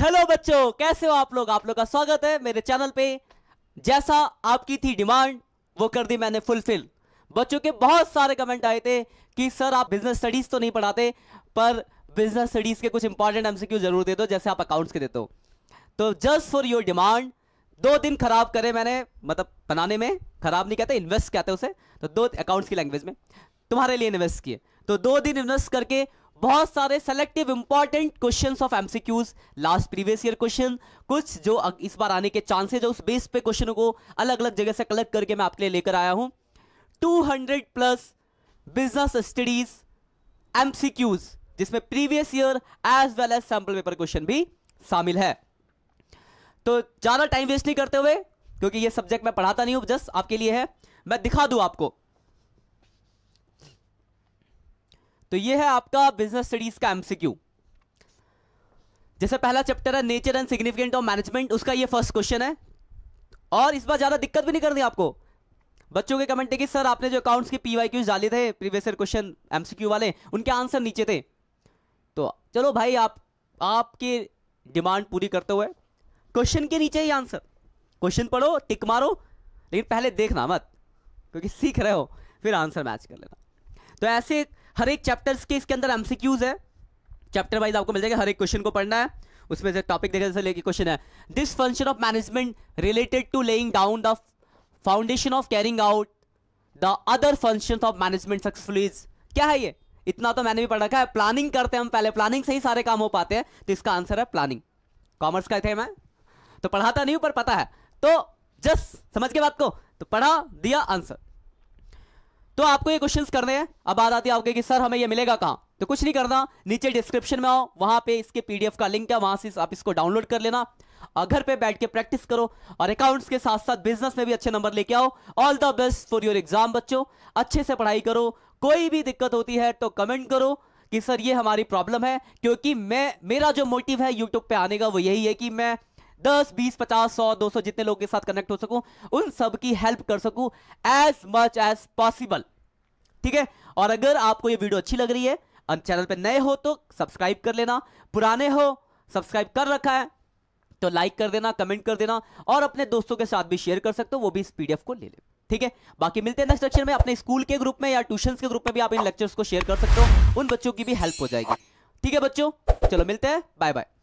hello बच्चों कैसे हो आप लोग आप लोग का स्वागत है मेरे चैनल पे जैसा आपकी थी डिमांड वो कर दी मैंने फुलफिल बच्चों के बहुत सारे कमेंट आए थे कि सर आप बिजनेस स्टडीज तो नहीं पढ़ाते पर बिजनेस स्टडीज के कुछ इंपॉर्टेंट एमसीक्यू जरूर दे दो जैसे आप अकाउंट्स के देते हो तो जस्ट फॉर योर डिमांड दो दिन खराब करे मैंने मतलब बनाने में खराब नहीं कहते इन्वेस्ट कहते उसे तो दो अकाउंट्स की लैंग्वेज में तुम्हारे लिए इन्वेस्ट किए तो दो दिन इन्वेस्ट करके बहुत सारे selective important question of MCQs last previous year question कुछ जो इस बार आने के चांसेज है उस बेस पे क्वेश्चन को अलग अलग जगह से कलेक्ट करके मैं आपके लिए लेकर आया हूं 200 प्लस बिजनेस स्टडीज एमसीक्यूज जिसमें previous year as well as sample paper question भी शामिल है तो ज्यादा टाइम वेस्ट नहीं करते हुए क्योंकि ये सब्जेक्ट मैं पढ़ाता नहीं हूं जस्ट आपके लिए है मैं दिखा दू आपको तो ये है आपका बिजनेस स्टडीज का एमसीक्यू जैसे पहला चैप्टर है nature and significant of management उसका ये फर्स्ट क्वेश्चन है और इस बार ज़्यादा दिक्कत भी नहीं करनी आपको बच्चों के कमेंट है कि सर आपने जो अकाउंट्स के पी वाई क्यूज डाले थे प्रीवियस क्वेश्चन एमसीक्यू वाले उनके आंसर नीचे थे तो चलो भाई आप आपकी डिमांड पूरी करते हुए क्वेश्चन के नीचे ही आंसर क्वेश्चन पढ़ो टिक मारो लेकिन पहले देखना मत क्योंकि सीख रहे हो फिर आंसर मैच कर लेना तो ऐसे हर एक चैप्टर्स के इसके अंदर एमसीक्यूज है चैप्टर वाइज आपको मिल जाएगा हर एक क्वेश्चन को पढ़ना है उसमें से टॉपिक देखे जैसे लेके क्वेश्चन है this function of management related to laying down the foundation of carrying out the other function of management successful क्या है ये इतना तो मैंने भी पढ़ रखा है प्लानिंग करते हैं हम पहले प्लानिंग से ही सारे काम हो पाते हैं तो इसका आंसर है प्लानिंग कॉमर्स का थे मैं तो पढ़ाता नहीं हूं पर पता है तो जस्ट समझ के बात को तो पढ़ा दिया आंसर तो आपको ये क्वेश्चन करने हैं अब बात आती है आपके कि सर हमें ये मिलेगा कहाँ तो कुछ नहीं करना नीचे डिस्क्रिप्शन में आओ वहां पे इसके पीडीएफ का लिंक है वहां से आप इसको डाउनलोड कर लेना घर पे बैठ के प्रैक्टिस करो और अकाउंट्स के साथ साथ बिजनेस में भी अच्छे नंबर लेके आओ all the best for your exam बच्चों अच्छे से पढ़ाई करो कोई भी दिक्कत होती है तो कमेंट करो कि सर ये हमारी प्रॉब्लम है क्योंकि मैं मेरा जो मोटिव है यूट्यूब पे आने का वो यही है कि मैं दस बीस पचास सौ दो सौ जितने लोगों के साथ कनेक्ट हो सकूं उन सब की हेल्प कर सकूं एज मच एज पॉसिबल ठीक है और अगर आपको ये वीडियो अच्छी लग रही है चैनल पर नए हो तो सब्सक्राइब कर लेना पुराने हो सब्सक्राइब कर रखा है तो लाइक कर देना कमेंट कर देना और अपने दोस्तों के साथ भी शेयर कर सकते हो वो भी इस पीडीएफ को ले ले ठीक है बाकी मिलते हैं नेक्स्ट लेक्चर में अपने स्कूल के ग्रुप में या ट्यूशन के ग्रुप में भी आप इन लेक्चर्स को शेयर कर सकते हो उन बच्चों की भी हेल्प हो जाएगी ठीक है बच्चों चलो मिलते हैं बाय बाय